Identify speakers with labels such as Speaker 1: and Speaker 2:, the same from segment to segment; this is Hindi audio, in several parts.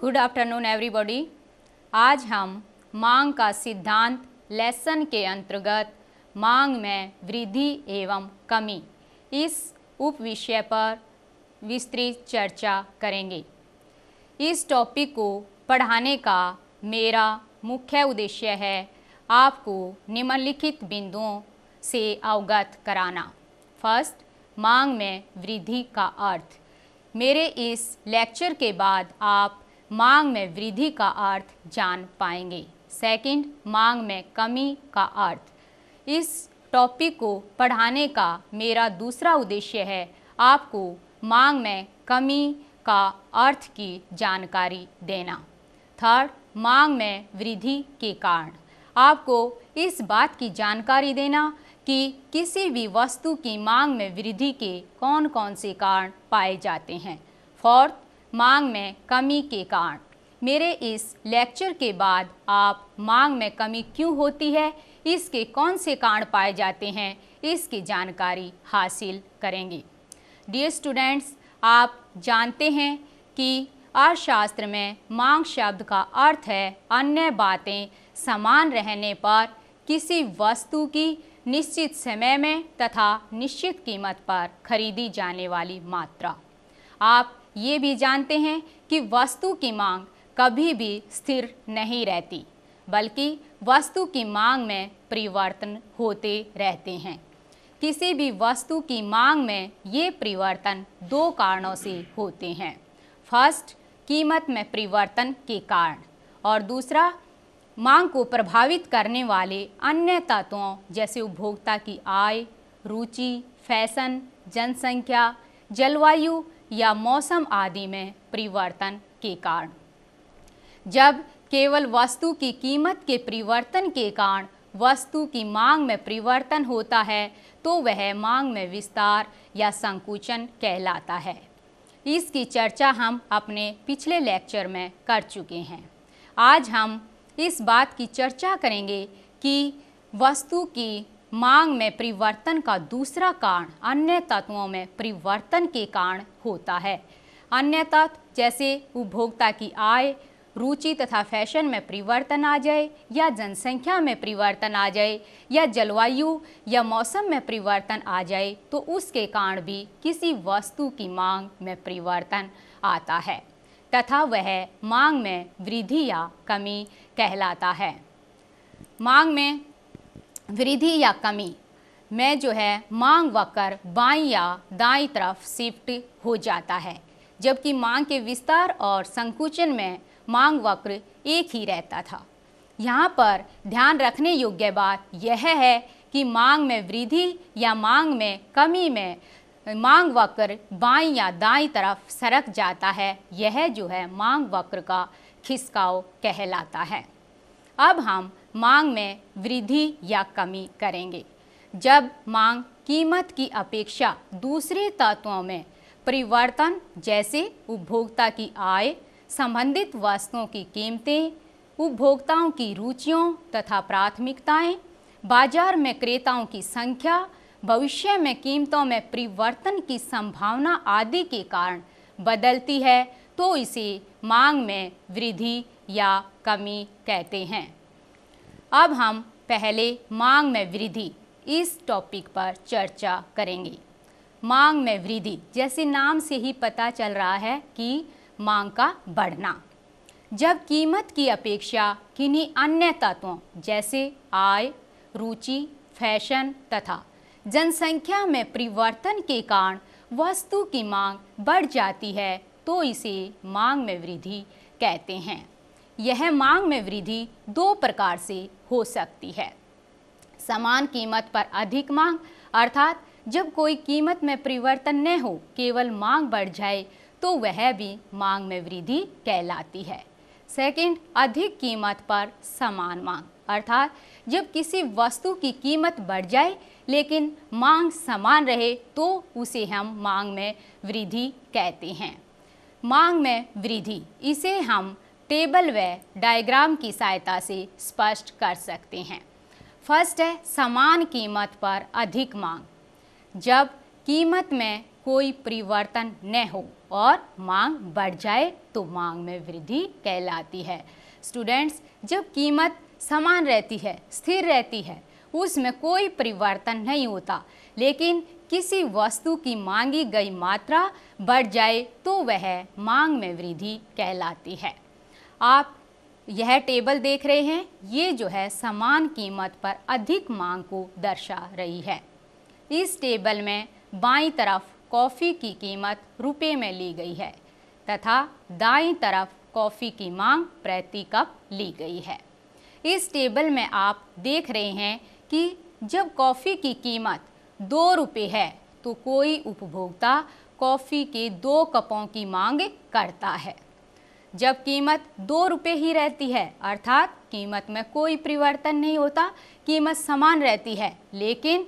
Speaker 1: गुड आफ्टरनून एवरीबॉडी आज हम मांग का सिद्धांत लेसन के अंतर्गत मांग में वृद्धि एवं कमी इस उप विषय पर विस्तृत चर्चा करेंगे इस टॉपिक को पढ़ाने का मेरा मुख्य उद्देश्य है आपको निम्नलिखित बिंदुओं से अवगत कराना फर्स्ट मांग में वृद्धि का अर्थ मेरे इस लेक्चर के बाद आप मांग में वृद्धि का अर्थ जान पाएंगे सेकंड मांग में कमी का अर्थ इस टॉपिक को पढ़ाने का मेरा दूसरा उद्देश्य है आपको मांग में कमी का अर्थ की जानकारी देना थर्ड मांग में वृद्धि के कारण आपको इस बात की जानकारी देना कि किसी भी वस्तु की मांग में वृद्धि के कौन कौन से कारण पाए जाते हैं फोर्थ मांग में कमी के कारण मेरे इस लेक्चर के बाद आप मांग में कमी क्यों होती है इसके कौन से कारण पाए जाते हैं इसकी जानकारी हासिल करेंगे डियर स्टूडेंट्स आप जानते हैं कि अर्थशास्त्र में मांग शब्द का अर्थ है अन्य बातें समान रहने पर किसी वस्तु की निश्चित समय में तथा निश्चित कीमत पर खरीदी जाने वाली मात्रा आप ये भी जानते हैं कि वस्तु की मांग कभी भी स्थिर नहीं रहती बल्कि वस्तु की मांग में परिवर्तन होते रहते हैं किसी भी वस्तु की मांग में ये परिवर्तन दो कारणों से होते हैं फर्स्ट कीमत में परिवर्तन के कारण और दूसरा मांग को प्रभावित करने वाले अन्य तत्वों जैसे उपभोक्ता की आय रुचि फैशन जनसंख्या जलवायु या मौसम आदि में परिवर्तन के कारण जब केवल वस्तु की कीमत के परिवर्तन के कारण वस्तु की मांग में परिवर्तन होता है तो वह मांग में विस्तार या संकुचन कहलाता है इसकी चर्चा हम अपने पिछले लेक्चर में कर चुके हैं आज हम इस बात की चर्चा करेंगे कि वस्तु की मांग में परिवर्तन का दूसरा कारण अन्य तत्वों में परिवर्तन के कारण होता है अन्य तत्व जैसे उपभोक्ता की आय रुचि तथा फैशन में परिवर्तन आ जाए या जनसंख्या में परिवर्तन आ जाए या जलवायु या मौसम में परिवर्तन आ जाए तो उसके कारण भी किसी वस्तु की मांग में परिवर्तन आता है तथा वह मांग में वृद्धि या कमी कहलाता है मांग में वृद्धि या कमी में जो है मांग वक्र बाई या दाई तरफ शिफ्ट हो जाता है जबकि मांग के विस्तार और संकुचन में मांग वक्र एक ही रहता था यहाँ पर ध्यान रखने योग्य बात यह है कि मांग में वृद्धि या मांग में कमी में मांग वक्र बाई या दाई तरफ सरक जाता है यह जो है मांग वक्र का खिसकाव कहलाता है अब हम मांग में वृद्धि या कमी करेंगे जब मांग कीमत की अपेक्षा दूसरे तत्वों में परिवर्तन जैसे उपभोक्ता की आय संबंधित वस्तुओं की कीमतें उपभोक्ताओं की रुचियों तथा प्राथमिकताएं, बाजार में क्रेताओं की संख्या भविष्य में कीमतों में परिवर्तन की संभावना आदि के कारण बदलती है तो इसे मांग में वृद्धि या कमी कहते हैं अब हम पहले मांग में वृद्धि इस टॉपिक पर चर्चा करेंगे मांग में वृद्धि जैसे नाम से ही पता चल रहा है कि मांग का बढ़ना जब कीमत की अपेक्षा किन्हीं अन्य तत्वों जैसे आय रुचि फैशन तथा जनसंख्या में परिवर्तन के कारण वस्तु की मांग बढ़ जाती है तो इसे मांग में वृद्धि कहते हैं यह मांग में वृद्धि दो प्रकार से हो सकती है समान कीमत पर अधिक मांग अर्थात जब कोई कीमत में परिवर्तन न हो केवल मांग बढ़ जाए तो वह भी मांग में वृद्धि कहलाती है सेकंड अधिक कीमत पर समान मांग अर्थात जब किसी वस्तु की कीमत बढ़ जाए लेकिन मांग समान रहे तो उसे हम मांग में वृद्धि कहते हैं मांग में वृद्धि इसे हम टेबल व डायग्राम की सहायता से स्पष्ट कर सकते हैं फर्स्ट है समान कीमत पर अधिक मांग जब कीमत में कोई परिवर्तन न हो और मांग बढ़ जाए तो मांग में वृद्धि कहलाती है स्टूडेंट्स जब कीमत समान रहती है स्थिर रहती है उसमें कोई परिवर्तन नहीं होता लेकिन किसी वस्तु की मांगी गई मात्रा बढ़ जाए तो वह मांग में वृद्धि कहलाती है आप यह टेबल देख रहे हैं ये जो है समान कीमत पर अधिक मांग को दर्शा रही है इस टेबल में बाई तरफ कॉफ़ी की कीमत रुपए में ली गई है तथा दाई तरफ कॉफ़ी की मांग प्रति कप ली गई है इस टेबल में आप देख रहे हैं कि जब कॉफ़ी की कीमत दो रुपये है तो कोई उपभोक्ता कॉफ़ी के दो कपों की मांग करता है जब कीमत दो रुपये ही रहती है अर्थात कीमत में कोई परिवर्तन नहीं होता कीमत समान रहती है लेकिन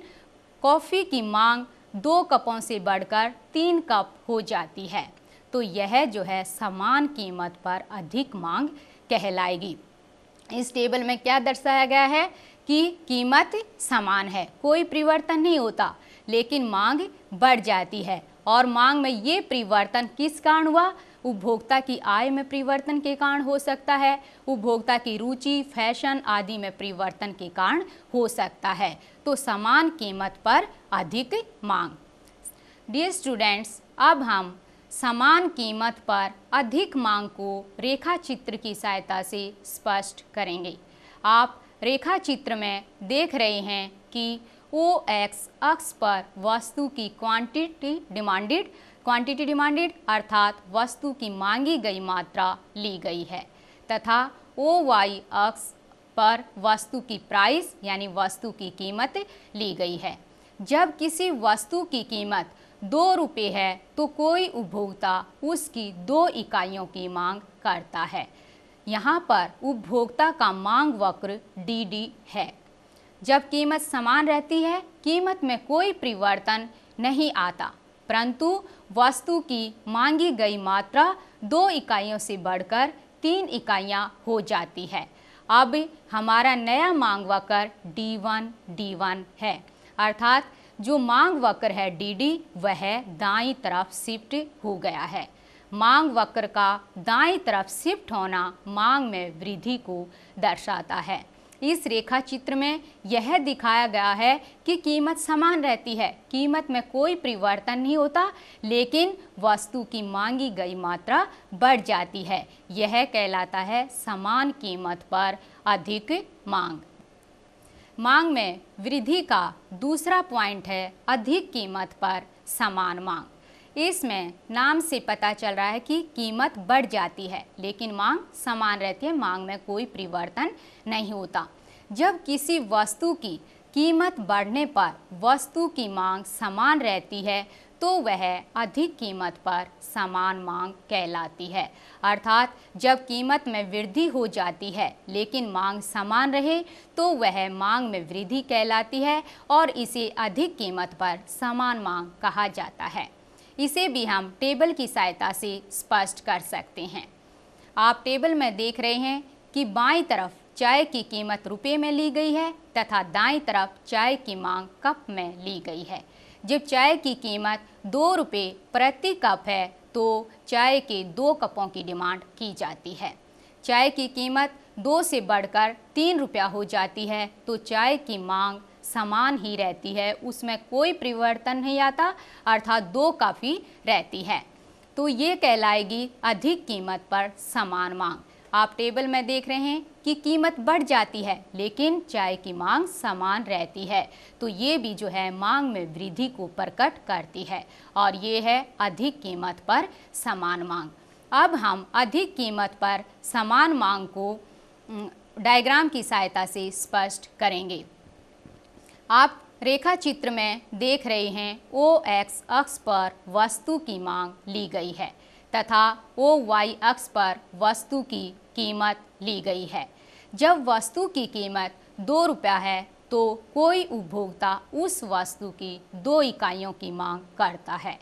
Speaker 1: कॉफ़ी की मांग दो कपों से बढ़कर तीन कप हो जाती है तो यह जो है समान कीमत पर अधिक मांग कहलाएगी इस टेबल में क्या दर्शाया गया है कि कीमत समान है कोई परिवर्तन नहीं होता लेकिन मांग बढ़ जाती है और मांग में ये परिवर्तन किस कारण हुआ उपभोक्ता की आय में परिवर्तन के कारण हो सकता है उपभोक्ता की रुचि फैशन आदि में परिवर्तन के कारण हो सकता है तो समान कीमत पर अधिक मांग डियर स्टूडेंट्स अब हम समान कीमत पर अधिक मांग को रेखा चित्र की सहायता से स्पष्ट करेंगे आप रेखा चित्र में देख रहे हैं कि ओ एक्स अक्स पर वस्तु की क्वांटिटी डिमांडेड क्वांटिटी डिमांडेड अर्थात वस्तु की मांगी गई मात्रा ली गई है तथा ओ वाई अक्स पर वस्तु की प्राइस यानी वस्तु की कीमत ली गई है जब किसी वस्तु की कीमत दो रुपये है तो कोई उपभोक्ता उसकी दो इकाइयों की मांग करता है यहाँ पर उपभोक्ता का मांग वक्र डी है जब कीमत समान रहती है कीमत में कोई परिवर्तन नहीं आता परंतु वस्तु की मांगी गई मात्रा दो इकाइयों से बढ़कर तीन इकाइयाँ हो जाती है अब हमारा नया मांग वक्र डी वन डी वन है अर्थात जो मांग वक्र है डी डी वह दाई तरफ शिफ्ट हो गया है मांग वक्र का दाई तरफ शिफ्ट होना मांग में वृद्धि को दर्शाता है इस रेखा चित्र में यह दिखाया गया है कि कीमत समान रहती है कीमत में कोई परिवर्तन नहीं होता लेकिन वस्तु की मांगी गई मात्रा बढ़ जाती है यह कहलाता है समान कीमत पर अधिक मांग मांग में वृद्धि का दूसरा पॉइंट है अधिक कीमत पर समान मांग इसमें नाम से पता चल रहा है कि कीमत बढ़ जाती है लेकिन मांग समान रहती है मांग में कोई परिवर्तन नहीं होता जब किसी वस्तु की कीमत बढ़ने पर वस्तु की मांग समान रहती है तो वह अधिक कीमत पर समान मांग कहलाती है अर्थात जब कीमत में वृद्धि हो जाती है लेकिन मांग समान रहे तो वह मांग में वृद्धि कहलाती है और इसे अधिक कीमत पर समान मांग कहा जाता है इसे भी हम टेबल की सहायता से स्पष्ट कर सकते हैं आप टेबल में देख रहे हैं कि बाई तरफ चाय की कीमत रुपए में ली गई है तथा दाई तरफ चाय की मांग कप में ली गई है जब चाय की कीमत दो रुपये प्रति कप है तो चाय के दो कपों की डिमांड की जाती है चाय की कीमत दो से बढ़कर तीन रुपया हो जाती है तो चाय की मांग समान ही रहती है उसमें कोई परिवर्तन नहीं आता अर्थात दो काफ़ी रहती है तो ये कहलाएगी अधिक कीमत पर समान मांग आप टेबल में देख रहे हैं कि कीमत बढ़ जाती है लेकिन चाय की मांग समान रहती है तो ये भी जो है मांग में वृद्धि को प्रकट करती है और ये है अधिक कीमत पर समान मांग अब हम अधिक कीमत पर समान मांग को डायग्राम की सहायता से स्पष्ट करेंगे आप रेखा चित्र में देख रहे हैं ओ एक्स अक्ष पर वस्तु की मांग ली गई है तथा ओ वाई अक्ष पर वस्तु की कीमत ली गई है जब वस्तु की कीमत दो रुपया है तो कोई उपभोक्ता उस वस्तु की दो इकाइयों की मांग करता है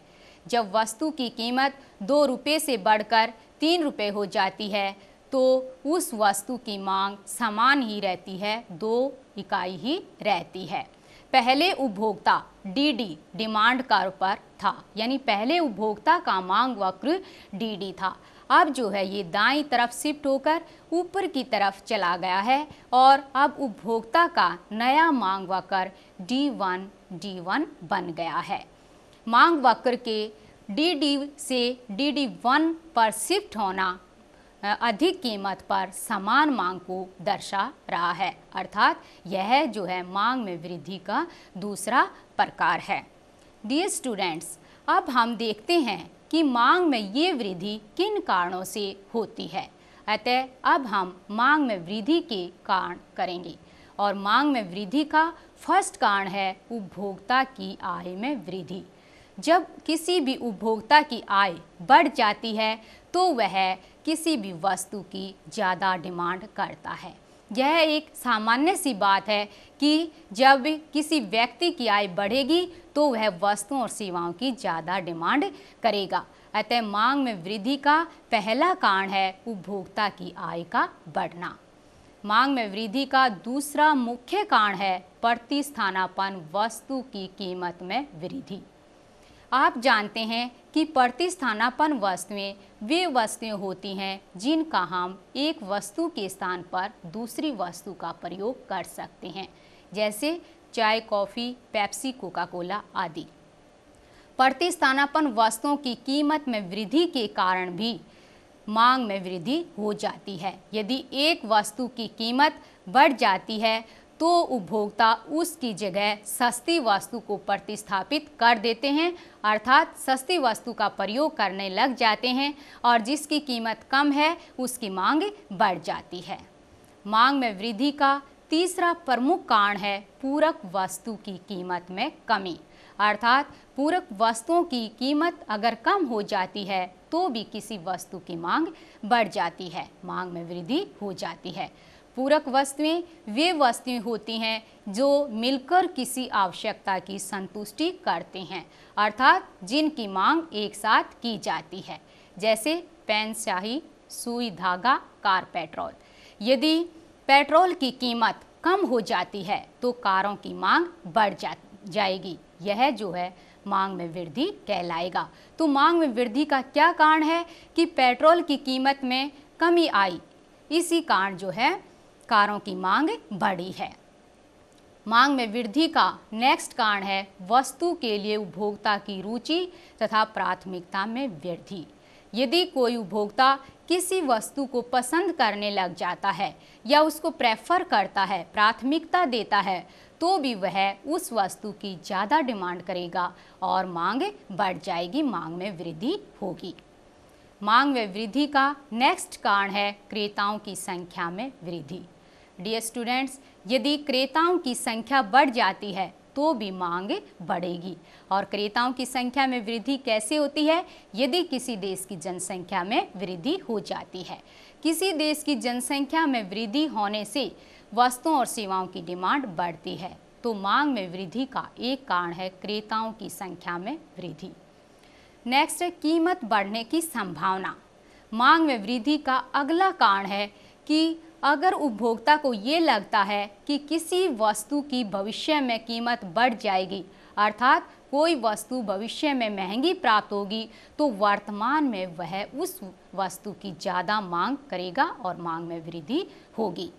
Speaker 1: जब वस्तु की कीमत दो रुपये से बढ़कर तीन रुपये हो जाती है तो उस वस्तु की मांग समान ही रहती है दो इकाई ही रहती है पहले उपभोक्ता डीडी डिमांड का पर था यानी पहले उपभोक्ता का मांग वक्र डीडी था अब जो है ये दाई तरफ शिफ्ट होकर ऊपर की तरफ चला गया है और अब उपभोक्ता का नया मांग वक्र डी वन डी वन बन गया है मांग वक्र के डी डी से डी डी वन पर शिफ्ट होना अधिक कीमत पर समान मांग को दर्शा रहा है अर्थात यह जो है मांग में वृद्धि का दूसरा प्रकार है डी स्टूडेंट्स अब हम देखते हैं कि मांग में ये वृद्धि किन कारणों से होती है अतः अब हम मांग में वृद्धि के कारण करेंगे और मांग में वृद्धि का फर्स्ट कारण है उपभोक्ता की आय में वृद्धि जब किसी भी उपभोक्ता की आय बढ़ जाती है तो वह किसी भी वस्तु की ज़्यादा डिमांड करता है यह एक सामान्य सी बात है कि जब किसी व्यक्ति की आय बढ़ेगी तो वह वस्तुओं और सेवाओं की ज़्यादा डिमांड करेगा अतः मांग में वृद्धि का पहला कारण है उपभोक्ता की आय का बढ़ना मांग में वृद्धि का दूसरा मुख्य कारण है प्रतिस्थानापन वस्तु की कीमत में वृद्धि आप जानते हैं कि प्रतिस्थानापन वस्तुएं वे वस्तुएं होती हैं जिनका हम एक वस्तु के स्थान पर दूसरी वस्तु का प्रयोग कर सकते हैं जैसे चाय कॉफ़ी पेप्सी कोका कोला आदि प्रतिस्थानापन वस्तुओं की कीमत में वृद्धि के कारण भी मांग में वृद्धि हो जाती है यदि एक वस्तु की कीमत बढ़ जाती है तो उपभोक्ता उसकी जगह सस्ती वस्तु को प्रतिस्थापित कर देते हैं अर्थात सस्ती वस्तु का प्रयोग करने लग जाते हैं और जिसकी कीमत कम है उसकी मांग बढ़ जाती है मांग में वृद्धि का तीसरा प्रमुख कारण है पूरक वस्तु की कीमत में कमी अर्थात पूरक वस्तुओं की कीमत अगर कम हो जाती है तो भी किसी वस्तु की मांग बढ़ जाती है मांग में वृद्धि हो जाती है पूरक वस्तुएं वे वस्तुएं होती हैं जो मिलकर किसी आवश्यकता की संतुष्टि करते हैं अर्थात जिनकी मांग एक साथ की जाती है जैसे पेन स्याही सुई धागा कार पेट्रोल यदि पेट्रोल की कीमत कम हो जाती है तो कारों की मांग बढ़ जा जाएगी यह जो है मांग में वृद्धि कहलाएगा तो मांग में वृद्धि का क्या कारण है कि पेट्रोल की कीमत में कमी आई इसी कारण जो है कारों की मांग बढ़ी है मांग में वृद्धि का नेक्स्ट कारण है वस्तु के लिए उपभोक्ता की रुचि तथा प्राथमिकता में वृद्धि यदि कोई उपभोक्ता किसी वस्तु को पसंद करने लग जाता है या उसको प्रेफर करता है प्राथमिकता देता है तो भी वह उस वस्तु की ज़्यादा डिमांड करेगा और मांग बढ़ जाएगी मांग में वृद्धि होगी मांग में वृद्धि का नेक्स्ट कारण है क्रेताओं की संख्या में वृद्धि डियर स्टूडेंट्स यदि क्रेताओं की संख्या बढ़ जाती है तो भी मांग बढ़ेगी और क्रेताओं की संख्या में वृद्धि कैसे होती है यदि किसी देश की जनसंख्या में वृद्धि हो जाती है किसी देश की जनसंख्या में वृद्धि होने से वस्तुओं और सेवाओं की डिमांड बढ़ती है तो मांग में वृद्धि का एक कारण है क्रेताओं की संख्या में वृद्धि नेक्स्ट कीमत बढ़ने की संभावना मांग में वृद्धि का अगला कारण है कि अगर उपभोक्ता को ये लगता है कि किसी वस्तु की भविष्य में कीमत बढ़ जाएगी अर्थात कोई वस्तु भविष्य में महंगी प्राप्त होगी तो वर्तमान में वह उस वस्तु की ज़्यादा मांग करेगा और मांग में वृद्धि होगी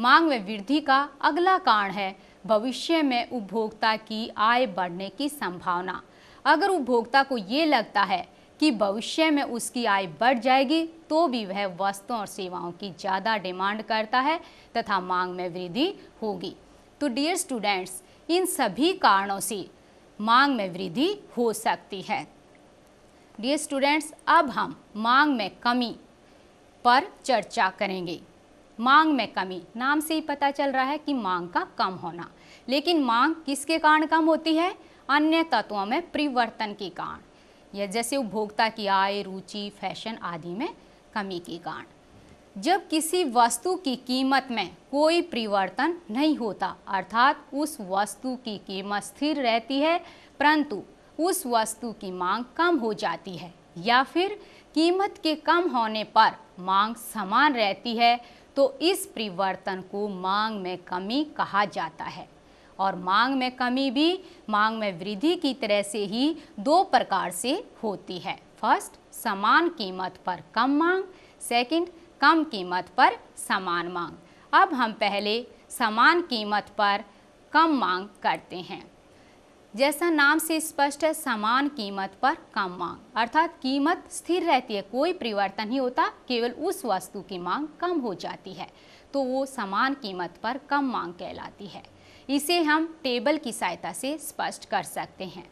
Speaker 1: मांग में वृद्धि का अगला कारण है भविष्य में उपभोक्ता की आय बढ़ने की संभावना अगर उपभोक्ता को ये लगता है कि भविष्य में उसकी आय बढ़ जाएगी तो भी वह वस्तुओं और सेवाओं की ज़्यादा डिमांड करता है तथा मांग में वृद्धि होगी तो डियर स्टूडेंट्स इन सभी कारणों से मांग में वृद्धि हो सकती है डियर स्टूडेंट्स अब हम मांग में कमी पर चर्चा करेंगे मांग में कमी नाम से ही पता चल रहा है कि मांग का कम होना लेकिन मांग किसके कारण कम होती है अन्य तत्वों में परिवर्तन के कारण या जैसे उपभोक्ता की आय रुचि फैशन आदि में कमी के कारण जब किसी वस्तु की कीमत में कोई परिवर्तन नहीं होता अर्थात उस वस्तु की कीमत स्थिर रहती है परंतु उस वस्तु की मांग कम हो जाती है या फिर कीमत के कम होने पर मांग समान रहती है तो इस परिवर्तन को मांग में कमी कहा जाता है और मांग में कमी भी मांग में वृद्धि की तरह से ही दो प्रकार से होती है फर्स्ट समान कीमत पर कम मांग सेकंड कम कीमत पर समान मांग अब हम पहले समान कीमत पर कम मांग करते हैं जैसा नाम से स्पष्ट है समान कीमत पर कम मांग अर्थात कीमत स्थिर रहती है कोई परिवर्तन ही होता केवल उस वस्तु की मांग कम हो जाती है तो वो समान कीमत पर कम मांग कहलाती है इसे हम टेबल की सहायता से स्पष्ट कर सकते हैं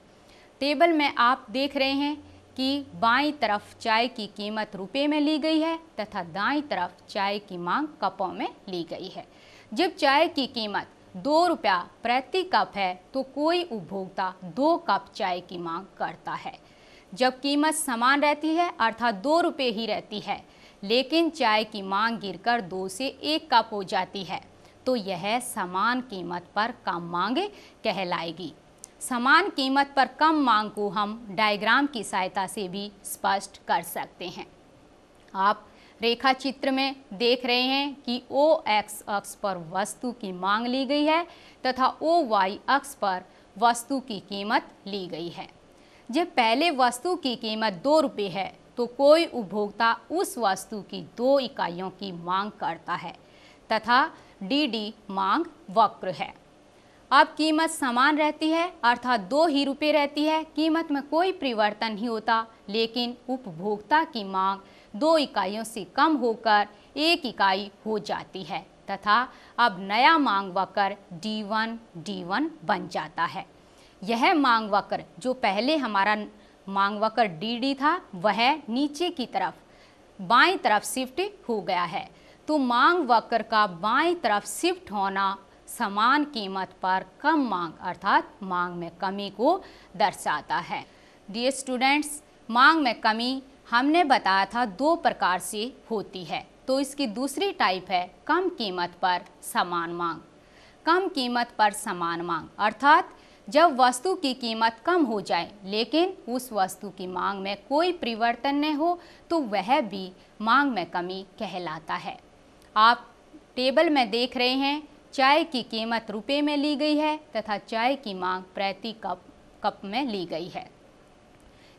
Speaker 1: टेबल में आप देख रहे हैं कि बाईं तरफ चाय की कीमत रुपए में ली गई है तथा दाईं तरफ चाय की मांग कपों में ली गई है जब चाय की कीमत दो रुपया प्रति कप है तो कोई उपभोक्ता दो कप चाय की मांग करता है जब कीमत समान रहती है अर्थात दो रुपये ही रहती है लेकिन चाय की मांग गिरकर दो से एक कप हो जाती है तो यह समान कीमत पर कम मांग कहलाएगी समान कीमत पर कम मांग को हम डायग्राम की सहायता से भी स्पष्ट कर सकते हैं आप रेखा चित्र में देख रहे हैं कि ओ एक्स अक्ष पर वस्तु की मांग ली गई है तथा ओ वाई अक्ष पर वस्तु की कीमत ली गई है जब पहले वस्तु की कीमत दो रुपये है तो कोई उपभोक्ता उस वस्तु की दो इकाइयों की मांग करता है तथा डी डी मांग वक्र है अब कीमत समान रहती है अर्थात दो ही रुपये रहती है कीमत में कोई परिवर्तन नहीं होता लेकिन उपभोक्ता की मांग दो इकाइयों से कम होकर एक इकाई हो जाती है तथा अब नया मांग वक्र D1 D1 बन जाता है यह मांग वक्र जो पहले हमारा मांग वक्र डी था वह नीचे की तरफ बाएं तरफ शिफ्ट हो गया है तो मांग वक्र का बाई तरफ शिफ्ट होना समान कीमत पर कम मांग अर्थात मांग में कमी को दर्शाता है डी स्टूडेंट्स मांग में कमी हमने बताया था दो प्रकार से होती है तो इसकी दूसरी टाइप है कम कीमत पर समान मांग कम कीमत पर समान मांग अर्थात जब वस्तु की कीमत कम हो जाए लेकिन उस वस्तु की मांग में कोई परिवर्तन न हो तो वह भी मांग में कमी कहलाता है आप टेबल में देख रहे हैं चाय की कीमत रुपए में ली गई है तथा चाय की मांग प्रति कप कप में ली गई है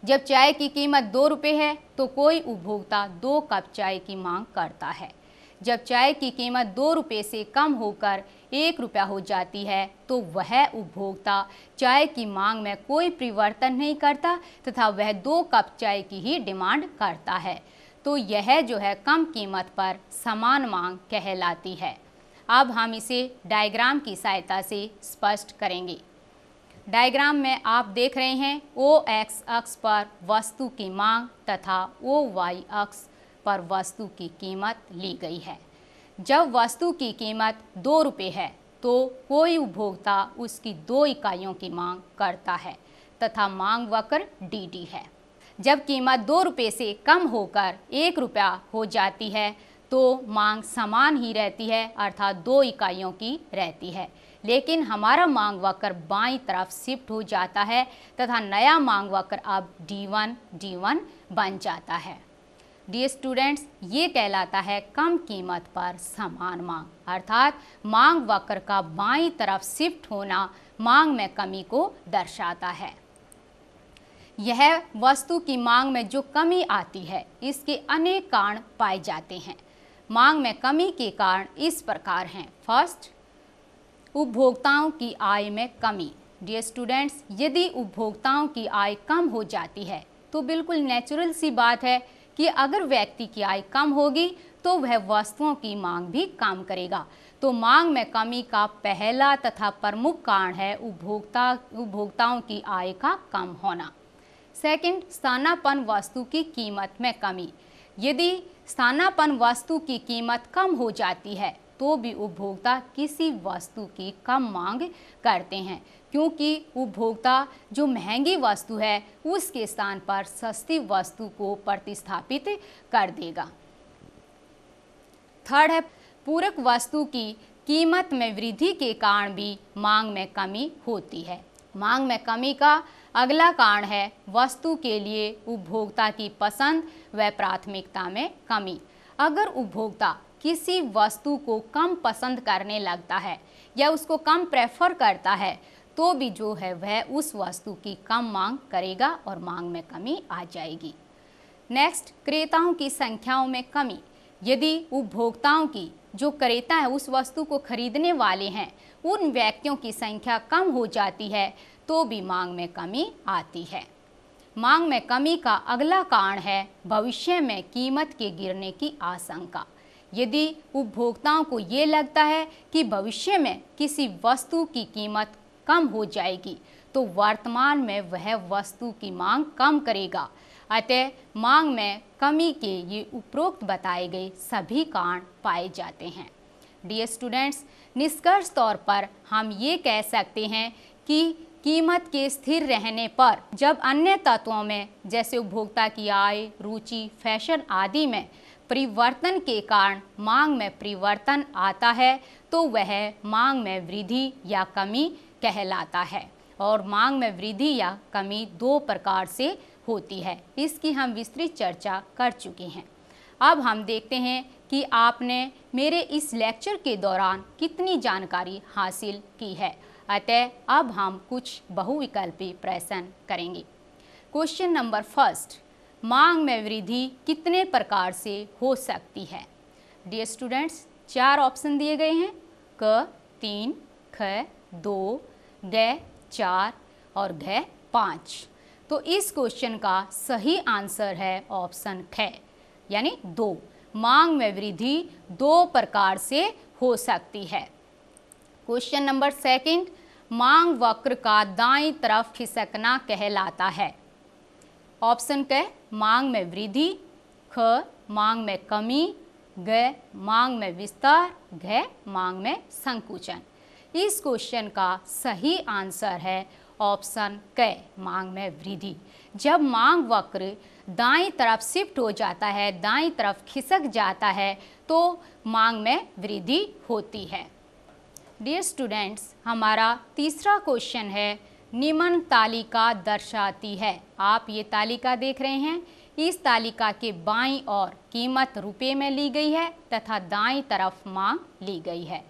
Speaker 1: जब चाय की कीमत दो रुपये है तो कोई उपभोक्ता दो कप चाय की मांग करता है जब चाय की कीमत दो रुपये से कम होकर एक रुपया हो जाती है तो वह उपभोक्ता चाय की मांग में कोई परिवर्तन नहीं करता तथा वह दो कप चाय की ही डिमांड करता है तो यह जो है कम कीमत पर समान मांग कहलाती है अब हम इसे डायग्राम की सहायता से स्पष्ट करेंगे डायग्राम में आप देख रहे हैं ओ एक्स अक्ष पर वस्तु की मांग तथा ओ वाई अक्ष पर वस्तु की कीमत ली गई है जब वस्तु की कीमत दो रुपये है तो कोई उपभोक्ता उसकी दो इकाइयों की मांग करता है तथा मांग वक्र डी है जब कीमत दो रुपये से कम होकर एक रुपया हो जाती है तो मांग समान ही रहती है अर्थात दो इकाइयों की रहती है लेकिन हमारा मांग वक्र बाई तरफ शिफ्ट हो जाता है तथा नया मांग वक्र अब D1 D1 बन जाता है डी स्टूडेंट्स ये कहलाता है कम कीमत पर समान मांग अर्थात मांग वक्र का बाई तरफ शिफ्ट होना मांग में कमी को दर्शाता है यह वस्तु की मांग में जो कमी आती है इसके अनेक कारण पाए जाते हैं मांग में कमी के कारण इस प्रकार हैं फर्स्ट उपभोक्ताओं की आय में कमी डियर स्टूडेंट्स यदि उपभोक्ताओं की आय कम हो जाती है तो बिल्कुल नेचुरल सी बात है कि अगर व्यक्ति की आय कम होगी तो वह वस्तुओं की मांग भी कम करेगा तो मांग में कमी का पहला तथा प्रमुख कारण है उपभोक्ता उपभोक्ताओं की आय का कम होना सेकंड स्थानापन वस्तु की कीमत में कमी यदि स्थानापन वस्तु की कीमत कम हो जाती है तो भी उपभोक्ता किसी वस्तु की कम मांग करते हैं क्योंकि उपभोक्ता जो महंगी वस्तु है उसके स्थान पर सस्ती वस्तु को प्रतिस्थापित कर देगा थर्ड है पूरक वस्तु की कीमत में वृद्धि के कारण भी मांग में कमी होती है मांग में कमी का अगला कारण है वस्तु के लिए उपभोक्ता की पसंद व प्राथमिकता में कमी अगर उपभोक्ता किसी वस्तु को कम पसंद करने लगता है या उसको कम प्रेफर करता है तो भी जो है वह उस वस्तु की कम मांग करेगा और मांग में कमी आ जाएगी नेक्स्ट क्रेताओं की संख्याओं में कमी यदि उपभोक्ताओं की जो क्रेता है उस वस्तु को खरीदने वाले हैं उन व्यक्तियों की संख्या कम हो जाती है तो भी मांग में कमी आती है मांग में कमी का अगला कारण है भविष्य में कीमत के गिरने की आशंका यदि उपभोक्ताओं को ये लगता है कि भविष्य में किसी वस्तु की कीमत कम हो जाएगी तो वर्तमान में वह वस्तु की मांग कम करेगा अतः मांग में कमी के ये उपरोक्त बताए गए सभी कारण पाए जाते हैं डियर स्टूडेंट्स निष्कर्ष तौर पर हम ये कह सकते हैं कि कीमत के स्थिर रहने पर जब अन्य तत्वों में जैसे उपभोक्ता की आय रुचि फैशन आदि में परिवर्तन के कारण मांग में परिवर्तन आता है तो वह मांग में वृद्धि या कमी कहलाता है और मांग में वृद्धि या कमी दो प्रकार से होती है इसकी हम विस्तृत चर्चा कर चुके हैं अब हम देखते हैं कि आपने मेरे इस लेक्चर के दौरान कितनी जानकारी हासिल की है अतः अब हम कुछ बहुविकल्पी प्रश्न करेंगे क्वेश्चन नंबर फर्स्ट मांग में वृद्धि कितने प्रकार से हो सकती है डियर स्टूडेंट्स चार ऑप्शन दिए गए हैं क तीन ख दो ग चार और घ पाँच तो इस क्वेश्चन का सही आंसर है ऑप्शन ख यानी दो मांग में वृद्धि दो प्रकार से हो सकती है क्वेश्चन नंबर सेकंड मांग वक्र का दाई तरफ खिसकना कहलाता है ऑप्शन क मांग में वृद्धि ख मांग में कमी ग मांग में विस्तार घ मांग में संकुचन इस क्वेश्चन का सही आंसर है ऑप्शन क मांग में वृद्धि जब मांग वक्र दाई तरफ शिफ्ट हो जाता है दाई तरफ खिसक जाता है तो मांग में वृद्धि होती है डियर स्टूडेंट्स हमारा तीसरा क्वेश्चन है निम्न तालिका दर्शाती है आप ये तालिका देख रहे हैं इस तालिका के बाईं ओर कीमत रुपए में ली गई है तथा दाईं तरफ मांग ली गई है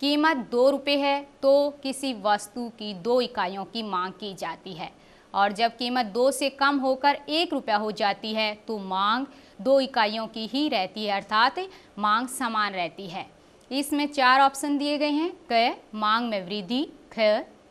Speaker 1: कीमत दो रुपये है तो किसी वस्तु की दो इकाइयों की मांग की जाती है और जब कीमत दो से कम होकर एक रुपया हो जाती है तो मांग दो इकाइयों की ही रहती है अर्थात मांग समान रहती है इसमें चार ऑप्शन दिए गए हैं क मांग में वृद्धि ख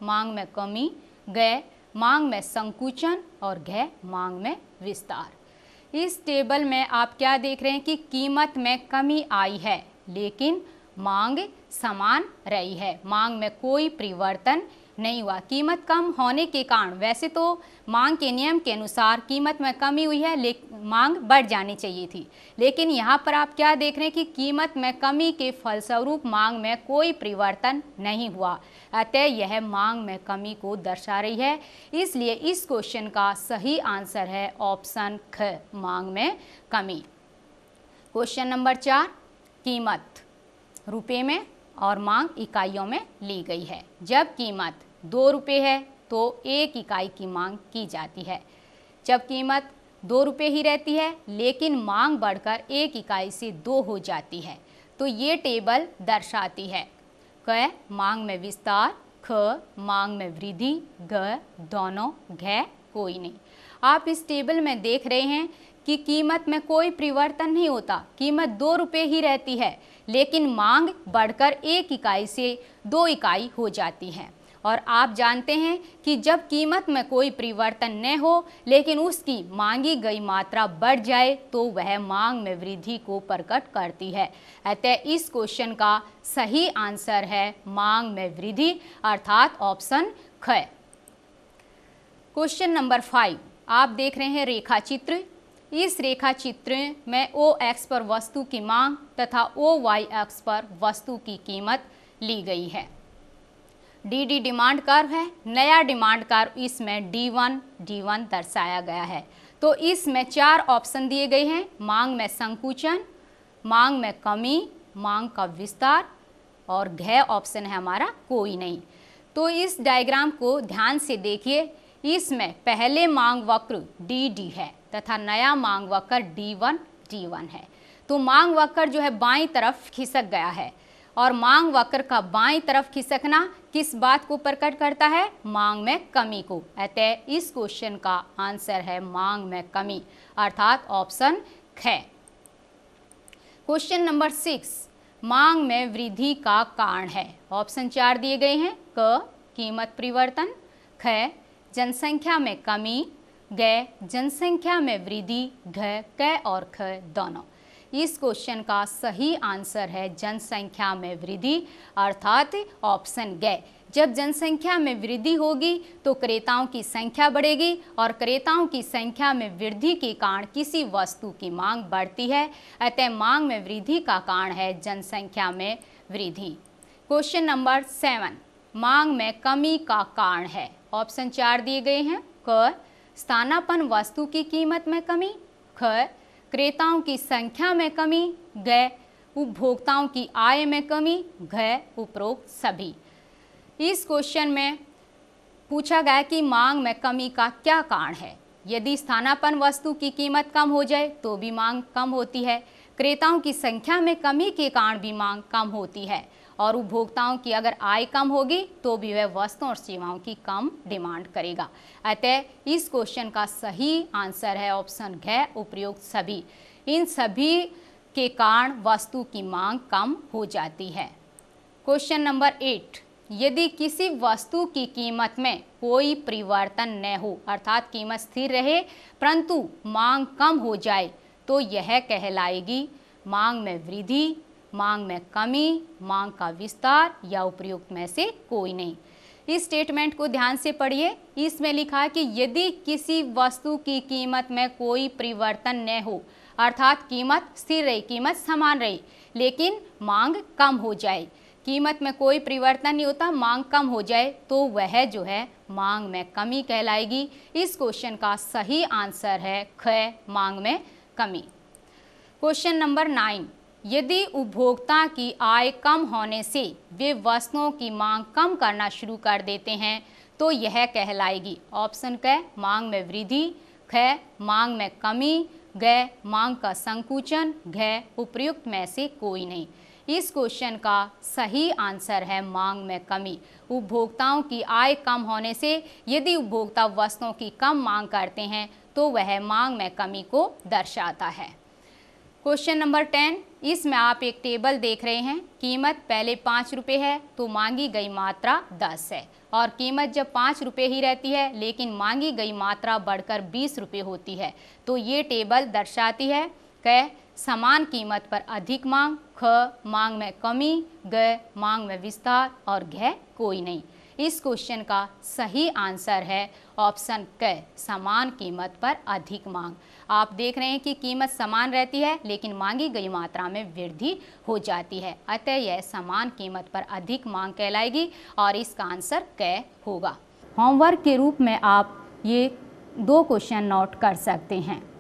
Speaker 1: मांग में कमी गय मांग में संकुचन और घ मांग में विस्तार इस टेबल में आप क्या देख रहे हैं कि कीमत में कमी आई है लेकिन मांग समान रही है मांग में कोई परिवर्तन नहीं हुआ कीमत कम होने के कारण वैसे तो मांग के नियम के अनुसार कीमत में कमी हुई है लेकिन मांग बढ़ जानी चाहिए थी लेकिन यहाँ पर आप क्या देख रहे हैं कि कीमत में कमी के फलस्वरूप मांग में कोई परिवर्तन नहीं हुआ अतः यह मांग में कमी को दर्शा रही है इसलिए इस क्वेश्चन का सही आंसर है ऑप्शन ख मांग में कमी क्वेश्चन नंबर चार कीमत रुपये में और मांग इकाइयों में ली गई है जब कीमत दो रुपये है तो एक इकाई की मांग की जाती है जब कीमत दो रुपये ही रहती है लेकिन मांग बढ़कर एक इकाई से दो हो जाती है तो ये टेबल दर्शाती है क मांग में विस्तार ख मांग में वृद्धि ग दोनों घ कोई नहीं आप इस टेबल में देख रहे हैं कि कीमत में कोई परिवर्तन नहीं होता कीमत दो रुपये ही रहती है लेकिन मांग बढ़कर एक इकाई से दो इकाई हो जाती है और आप जानते हैं कि जब कीमत में कोई परिवर्तन न हो लेकिन उसकी मांगी गई मात्रा बढ़ जाए तो वह मांग में वृद्धि को प्रकट करती है अतः इस क्वेश्चन का सही आंसर है मांग में वृद्धि अर्थात ऑप्शन ख क्वेश्चन नंबर फाइव आप देख रहे हैं रेखा चित्र इस रेखा चित्र में ओ एक्स पर वस्तु की मांग तथा ओ वाई एक्स पर वस्तु की कीमत ली गई है डी डी डिमांड कर्व है नया डिमांड कर्व इसमें डी वन डी वन दर्शाया गया है तो इसमें चार ऑप्शन दिए गए हैं मांग में संकुचन मांग में कमी मांग का विस्तार और घय ऑप्शन है हमारा कोई नहीं तो इस डायग्राम को ध्यान से देखिए इसमें पहले मांग वक्र डी डी है तथा नया मांग वक्र डी वन डी वन है तो मांग वक्र जो है बाई तरफ खिसक गया है और मांग वक्र का बाई तरफ खिसकना किस बात को प्रकट करता है मांग में कमी को अतः इस क्वेश्चन का आंसर है मांग में कमी अर्थात ऑप्शन ख क्वेश्चन नंबर सिक्स मांग में वृद्धि का कारण है ऑप्शन चार दिए गए हैं क कीमत परिवर्तन ख जनसंख्या में कमी ग जनसंख्या में वृद्धि घ क और ख दोनों इस क्वेश्चन का सही आंसर है जनसंख्या में वृद्धि अर्थात ऑप्शन गए जब जनसंख्या में वृद्धि होगी तो क्रेताओं की संख्या बढ़ेगी और क्रेताओं की संख्या में वृद्धि के कारण किसी वस्तु की मांग बढ़ती है अतः मांग में वृद्धि का कारण है जनसंख्या में वृद्धि क्वेश्चन नंबर सेवन मांग में कमी का कारण है ऑप्शन चार दिए गए हैं क स्थानापन वस्तु की कीमत में कमी ख ক্রেতাও কি সংখ্যা মে কমী গ হ ভোগতাও কি আয় মে কমী গ উপরোক্ত সবী ইস কোশ্চেন মে પૂછા গয়া কি માંગ মে কমী কা ক্য কারণ হ যদি স্থানাপণ বস্তু কি কিমত কম হো যায় তো ভি માંગ কম হতি হ ক্রেতাও কি সংখ্যা মে কমী কি কারণ ভি માંગ কম হতি হ और उपभोक्ताओं की अगर आय कम होगी तो भी वह वस्तुओं और सेवाओं की कम डिमांड करेगा अतः इस क्वेश्चन का सही आंसर है ऑप्शन घ उपयुक्त सभी इन सभी के कारण वस्तु की मांग कम हो जाती है क्वेश्चन नंबर एट यदि किसी वस्तु की कीमत में कोई परिवर्तन न हो अर्थात कीमत स्थिर रहे परंतु मांग कम हो जाए तो यह कहलाएगी मांग में वृद्धि मांग में कमी मांग का विस्तार या उपयुक्त में से कोई नहीं इस स्टेटमेंट को ध्यान से पढ़िए इसमें लिखा है कि यदि किसी वस्तु की कीमत में कोई परिवर्तन न हो अर्थात कीमत स्थिर रही कीमत समान रही लेकिन मांग कम हो जाए कीमत में कोई परिवर्तन नहीं होता मांग कम हो जाए तो वह जो है मांग में कमी कहलाएगी इस क्वेश्चन का सही आंसर है ख मांग में कमी क्वेश्चन नंबर नाइन यदि उपभोक्ता की आय कम होने से वे वस्तुओं की मांग कम करना शुरू कर देते हैं तो यह कहलाएगी ऑप्शन क मांग में वृद्धि ख मांग में कमी ग मांग का संकुचन घ उपयुक्त में से कोई नहीं इस क्वेश्चन का सही आंसर है मांग में कमी उपभोक्ताओं की आय कम होने से यदि उपभोक्ता वस्तुओं की कम मांग करते हैं तो वह मांग में कमी को दर्शाता है क्वेश्चन नंबर टेन इसमें आप एक टेबल देख रहे हैं कीमत पहले पाँच रुपये है तो मांगी गई मात्रा दस है और कीमत जब पाँच रुपये ही रहती है लेकिन मांगी गई मात्रा बढ़कर बीस रुपये होती है तो ये टेबल दर्शाती है कह समान कीमत पर अधिक मांग ख मांग में कमी ग मांग में विस्तार और घ कोई नहीं इस क्वेश्चन का सही आंसर है ऑप्शन क समान कीमत पर अधिक मांग आप देख रहे हैं कि कीमत समान रहती है लेकिन मांगी गई मात्रा में वृद्धि हो जाती है अतः यह समान कीमत पर अधिक मांग कहलाएगी और इसका आंसर कै होगा होमवर्क के रूप में आप ये दो क्वेश्चन नोट कर सकते हैं